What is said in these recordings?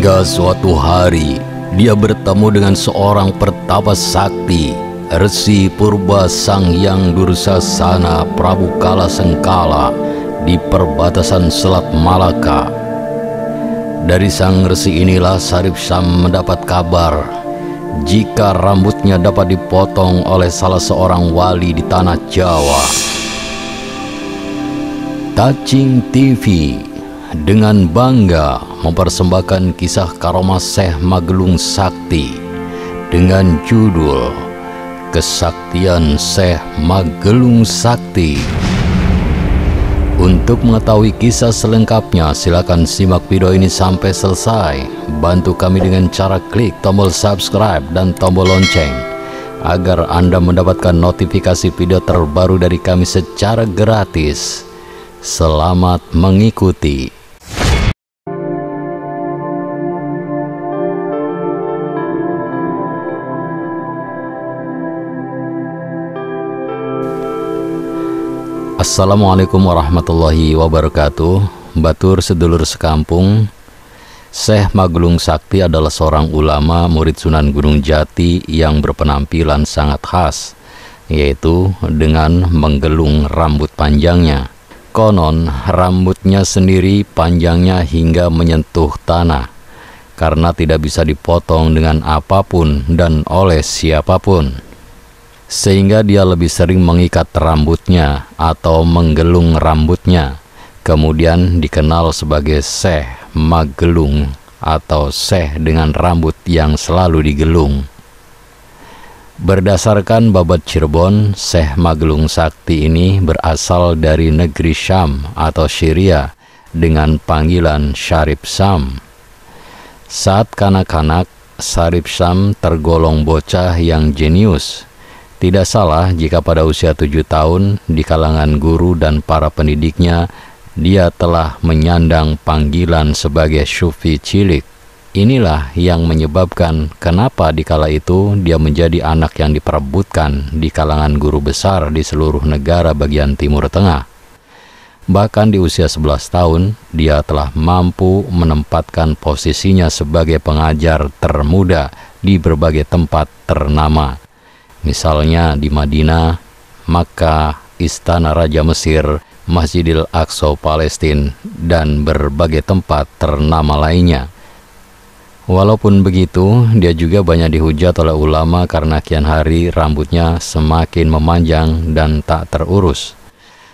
Hingga suatu hari, dia bertemu dengan seorang pertapa sakti, Resi Purba Sang Yang sana Prabu Kala Sengkala di perbatasan Selat Malaka. Dari sang resi inilah Sarip Sam mendapat kabar jika rambutnya dapat dipotong oleh salah seorang wali di tanah Jawa. Touching TV dengan bangga mempersembahkan kisah karomah Syekh Magelung Sakti dengan judul Kesaktian Syekh Magelung Sakti. Untuk mengetahui kisah selengkapnya, silakan simak video ini sampai selesai. Bantu kami dengan cara klik tombol subscribe dan tombol lonceng agar Anda mendapatkan notifikasi video terbaru dari kami secara gratis. Selamat mengikuti. Assalamualaikum warahmatullahi wabarakatuh Batur sedulur sekampung Syekh Maglung Sakti adalah seorang ulama murid Sunan Gunung Jati yang berpenampilan sangat khas yaitu dengan menggelung rambut panjangnya Konon rambutnya sendiri panjangnya hingga menyentuh tanah karena tidak bisa dipotong dengan apapun dan oleh siapapun sehingga dia lebih sering mengikat rambutnya atau menggelung rambutnya. Kemudian dikenal sebagai seh Magelung atau seh dengan rambut yang selalu digelung. Berdasarkan babat Cirebon, seh Magelung Sakti ini berasal dari negeri Syam atau Syria dengan panggilan Syarif Sam. Saat kanak-kanak, Syarif Sam tergolong bocah yang jenius tidak salah jika pada usia tujuh tahun di kalangan guru dan para pendidiknya dia telah menyandang panggilan sebagai sufi cilik. Inilah yang menyebabkan kenapa di kala itu dia menjadi anak yang diperebutkan di kalangan guru besar di seluruh negara bagian Timur Tengah. Bahkan di usia 11 tahun, dia telah mampu menempatkan posisinya sebagai pengajar termuda di berbagai tempat ternama. Misalnya di Madinah, Makkah, Istana Raja Mesir, Masjidil Aqsa Palestine, dan berbagai tempat ternama lainnya. Walaupun begitu, dia juga banyak dihujat oleh ulama karena kian hari rambutnya semakin memanjang dan tak terurus.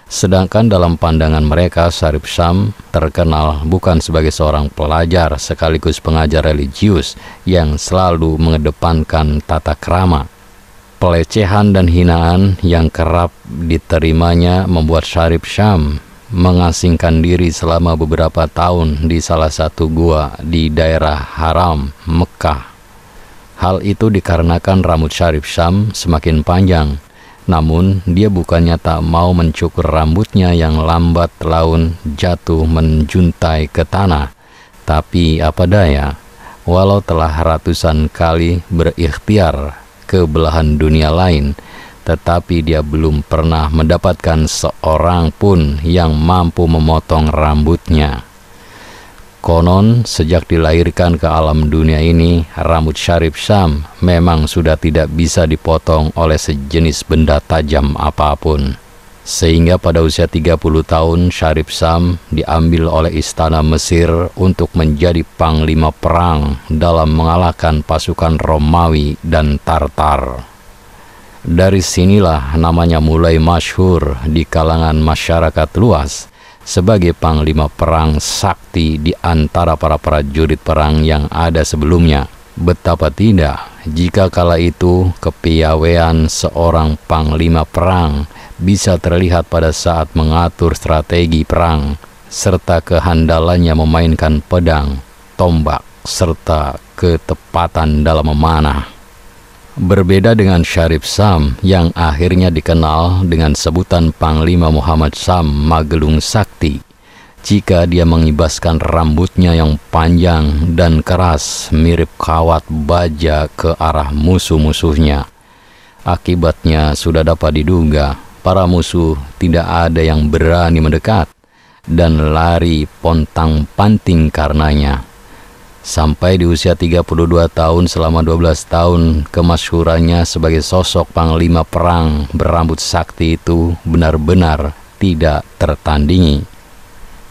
Sedangkan dalam pandangan mereka, Syarif Syam terkenal bukan sebagai seorang pelajar sekaligus pengajar religius yang selalu mengedepankan tata krama. Pelecehan dan hinaan yang kerap diterimanya membuat Syarif Syam mengasingkan diri selama beberapa tahun di salah satu gua di daerah Haram, Mekah. Hal itu dikarenakan rambut Syarif Syam semakin panjang, namun dia bukannya tak mau mencukur rambutnya yang lambat laun jatuh menjuntai ke tanah. Tapi apa daya, walau telah ratusan kali berikhtiar ke belahan dunia lain, tetapi dia belum pernah mendapatkan seorang pun yang mampu memotong rambutnya. Konon, sejak dilahirkan ke alam dunia ini, rambut Syarif Syam memang sudah tidak bisa dipotong oleh sejenis benda tajam apapun. Sehingga pada usia 30 tahun Syarif Sam diambil oleh istana Mesir untuk menjadi panglima perang dalam mengalahkan pasukan Romawi dan Tartar. Dari sinilah namanya mulai masyhur di kalangan masyarakat luas sebagai panglima perang sakti di antara para prajurit perang yang ada sebelumnya. Betapa tidak, jika kala itu kepiawean seorang panglima perang bisa terlihat pada saat mengatur strategi perang serta kehandalannya memainkan pedang, tombak, serta ketepatan dalam memanah. Berbeda dengan Syarif Sam yang akhirnya dikenal dengan sebutan Panglima Muhammad Sam Magelung Sakti, jika dia mengibaskan rambutnya yang panjang dan keras mirip kawat baja ke arah musuh-musuhnya. Akibatnya sudah dapat diduga para musuh tidak ada yang berani mendekat dan lari pontang-panting karenanya. Sampai di usia 32 tahun selama 12 tahun kemasyhurannya sebagai sosok panglima perang berambut sakti itu benar-benar tidak tertandingi.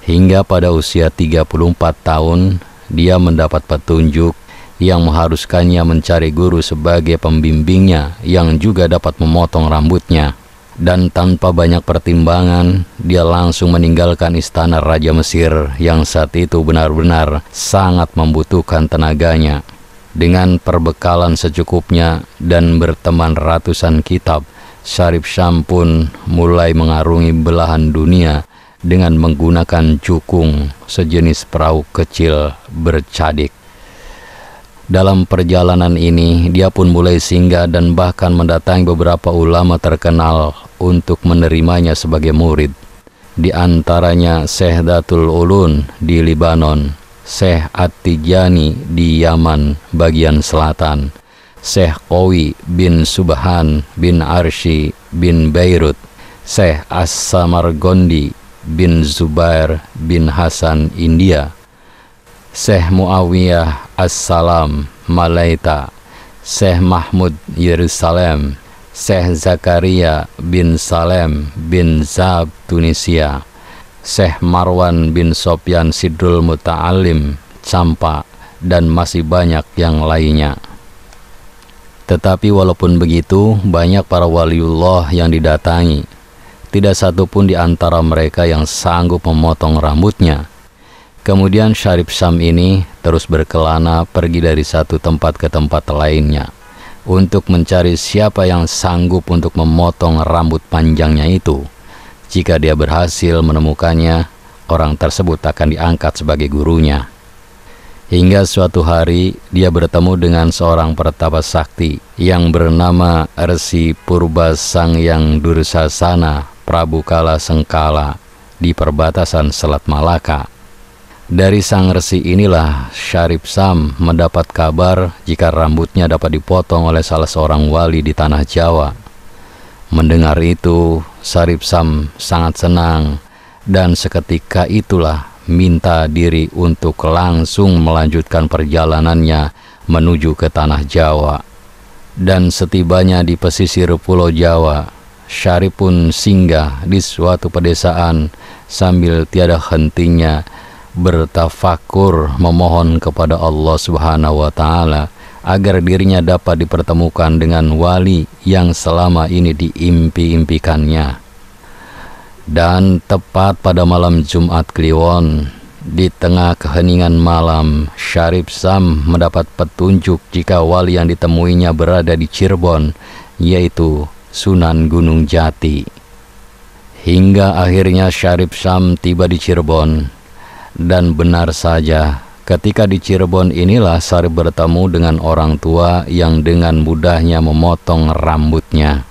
Hingga pada usia 34 tahun dia mendapat petunjuk yang mengharuskannya mencari guru sebagai pembimbingnya yang juga dapat memotong rambutnya dan tanpa banyak pertimbangan, dia langsung meninggalkan istana Raja Mesir yang saat itu benar-benar sangat membutuhkan tenaganya. Dengan perbekalan secukupnya dan berteman ratusan kitab, Syarif Syam pun mulai mengarungi belahan dunia dengan menggunakan cukung sejenis perahu kecil bercadik. Dalam perjalanan ini, dia pun mulai singgah dan bahkan mendatangi beberapa ulama terkenal untuk menerimanya sebagai murid. Di antaranya Syekh Datul Ulun di Libanon, Syekh At-Tijani di Yaman bagian selatan, Syekh Qawi bin Subhan bin Arshi bin Beirut, Syekh As-Samargondi bin Zubair bin Hasan India, Syekh Muawiyah Assalam Malaita Syekh Mahmud Yerusalem Syekh Zakaria bin Salem bin Zab Tunisia Syekh Marwan bin Sopyan Sidrul Muta'alim Campa dan masih banyak yang lainnya tetapi walaupun begitu, banyak para waliullah yang didatangi. Tidak satupun di antara mereka yang sanggup memotong rambutnya, Kemudian Syarif Sam ini terus berkelana pergi dari satu tempat ke tempat lainnya untuk mencari siapa yang sanggup untuk memotong rambut panjangnya itu. Jika dia berhasil menemukannya, orang tersebut akan diangkat sebagai gurunya. Hingga suatu hari dia bertemu dengan seorang pertapa sakti yang bernama Resi Purba Sang Yang Dursasana Prabu Kala Sengkala di perbatasan Selat Malaka. Dari sang resi inilah Syarif Sam mendapat kabar jika rambutnya dapat dipotong oleh salah seorang wali di tanah Jawa. Mendengar itu, Syarif Sam sangat senang dan seketika itulah minta diri untuk langsung melanjutkan perjalanannya menuju ke tanah Jawa. Dan setibanya di pesisir pulau Jawa, Syarif pun singgah di suatu pedesaan sambil tiada hentinya bertafakur memohon kepada Allah Subhanahu wa taala agar dirinya dapat dipertemukan dengan wali yang selama ini diimpi-impikannya. Dan tepat pada malam Jumat Kliwon, di tengah keheningan malam, Syarif Sam mendapat petunjuk jika wali yang ditemuinya berada di Cirebon, yaitu Sunan Gunung Jati. Hingga akhirnya Syarif Sam tiba di Cirebon dan benar saja, ketika di Cirebon inilah Sari bertemu dengan orang tua yang dengan mudahnya memotong rambutnya.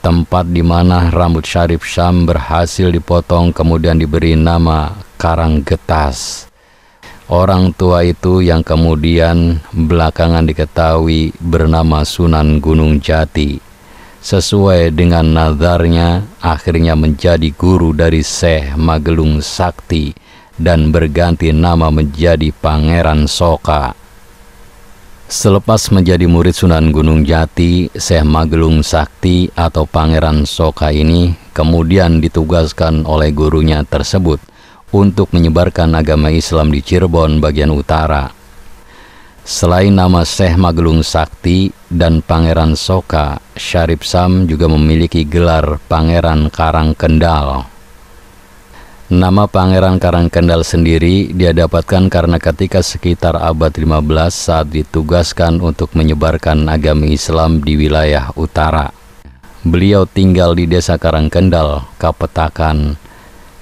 Tempat di mana rambut Syarif Syam berhasil dipotong kemudian diberi nama Karang Getas. Orang tua itu yang kemudian belakangan diketahui bernama Sunan Gunung Jati. Sesuai dengan nazarnya, akhirnya menjadi guru dari Syekh Magelung Sakti dan berganti nama menjadi Pangeran Soka. Selepas menjadi murid Sunan Gunung Jati, Syekh Magelung Sakti atau Pangeran Soka ini kemudian ditugaskan oleh gurunya tersebut untuk menyebarkan agama Islam di Cirebon bagian utara. Selain nama Syekh Magelung Sakti dan Pangeran Soka, Syarif Sam juga memiliki gelar Pangeran Karang Kendal. Nama Pangeran Karangkendal sendiri dia dapatkan karena ketika sekitar abad 15 saat ditugaskan untuk menyebarkan agama Islam di wilayah utara. Beliau tinggal di desa Karangkendal, Kapetakan,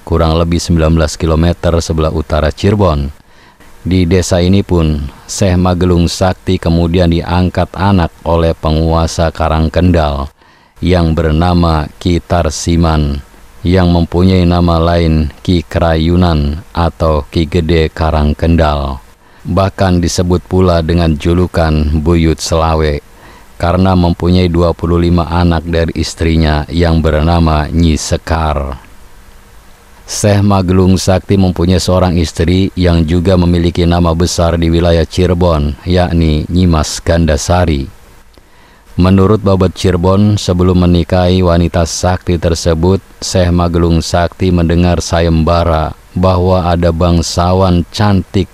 kurang lebih 19 km sebelah utara Cirebon. Di desa ini pun, Syekh Magelung Sakti kemudian diangkat anak oleh penguasa Karangkendal yang bernama Kitar Siman yang mempunyai nama lain Ki Krayunan atau Ki Gede Karang Kendal. Bahkan disebut pula dengan julukan Buyut Selawe karena mempunyai 25 anak dari istrinya yang bernama Nyi Sekar. Seh Magelung Sakti mempunyai seorang istri yang juga memiliki nama besar di wilayah Cirebon, yakni Nyimas Gandasari. Menurut Babat Cirebon, sebelum menikahi wanita sakti tersebut, Syekh Magelung Sakti mendengar sayembara bahwa ada bangsawan cantik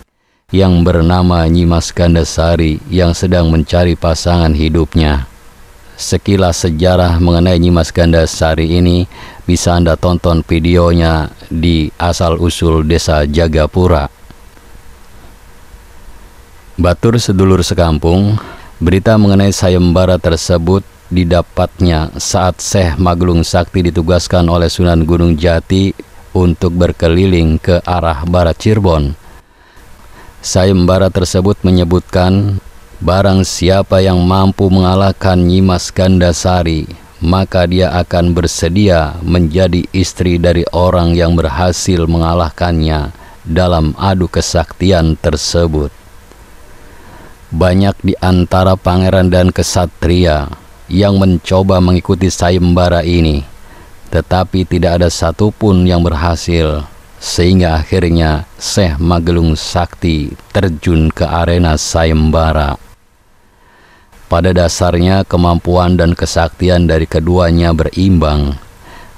yang bernama Nyimas Gandasari yang sedang mencari pasangan hidupnya. Sekilas sejarah mengenai Nyimas Gandasari ini bisa Anda tonton videonya di asal-usul desa Jagapura. Batur sedulur sekampung, Berita mengenai sayembara tersebut didapatnya saat Syekh Maglung Sakti ditugaskan oleh Sunan Gunung Jati untuk berkeliling ke arah barat Cirebon. Sayembara tersebut menyebutkan, barang siapa yang mampu mengalahkan Nyimas Gandasari, maka dia akan bersedia menjadi istri dari orang yang berhasil mengalahkannya dalam adu kesaktian tersebut. Banyak di antara pangeran dan kesatria yang mencoba mengikuti sayembara ini, tetapi tidak ada satupun yang berhasil, sehingga akhirnya Syekh Magelung Sakti terjun ke arena sayembara. Pada dasarnya kemampuan dan kesaktian dari keduanya berimbang.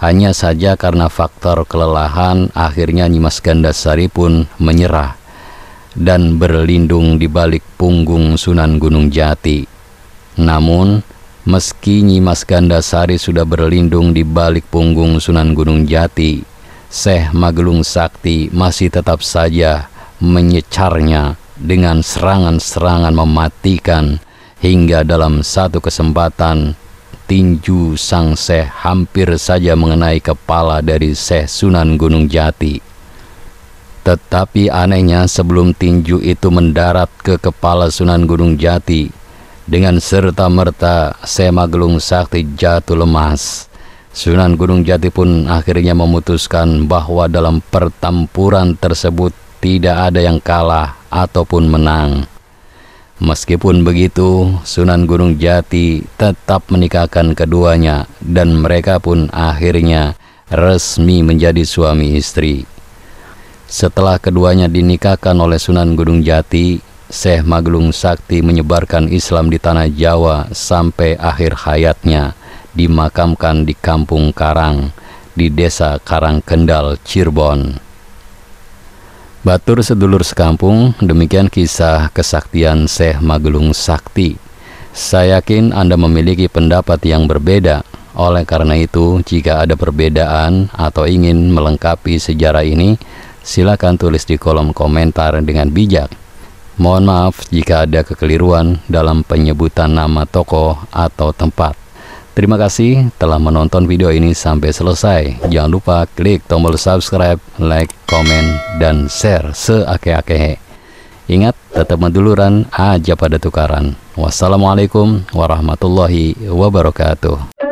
Hanya saja karena faktor kelelahan akhirnya Nyimas Gandasari pun menyerah dan berlindung di balik punggung Sunan Gunung Jati. Namun, meski Nyimas Gandasari sudah berlindung di balik punggung Sunan Gunung Jati, Seh Magelung Sakti masih tetap saja menyecarnya dengan serangan-serangan mematikan hingga dalam satu kesempatan tinju sang Seh hampir saja mengenai kepala dari Seh Sunan Gunung Jati. Tetapi anehnya sebelum tinju itu mendarat ke kepala Sunan Gunung Jati, dengan serta merta Sema Gelung Sakti jatuh lemas. Sunan Gunung Jati pun akhirnya memutuskan bahwa dalam pertempuran tersebut tidak ada yang kalah ataupun menang. Meskipun begitu, Sunan Gunung Jati tetap menikahkan keduanya dan mereka pun akhirnya resmi menjadi suami istri. Setelah keduanya dinikahkan oleh Sunan Gunung Jati, Syekh Magelung Sakti menyebarkan Islam di tanah Jawa sampai akhir hayatnya, dimakamkan di Kampung Karang, di Desa Karang Kendal, Cirebon. Batur sedulur sekampung, demikian kisah kesaktian Syekh Magelung Sakti. Saya yakin Anda memiliki pendapat yang berbeda. Oleh karena itu, jika ada perbedaan atau ingin melengkapi sejarah ini, Silakan tulis di kolom komentar dengan bijak. Mohon maaf jika ada kekeliruan dalam penyebutan nama toko atau tempat. Terima kasih telah menonton video ini sampai selesai. Jangan lupa klik tombol subscribe, like, komen, dan share seake ake Ingat, tetap menduluran aja pada tukaran. Wassalamualaikum warahmatullahi wabarakatuh.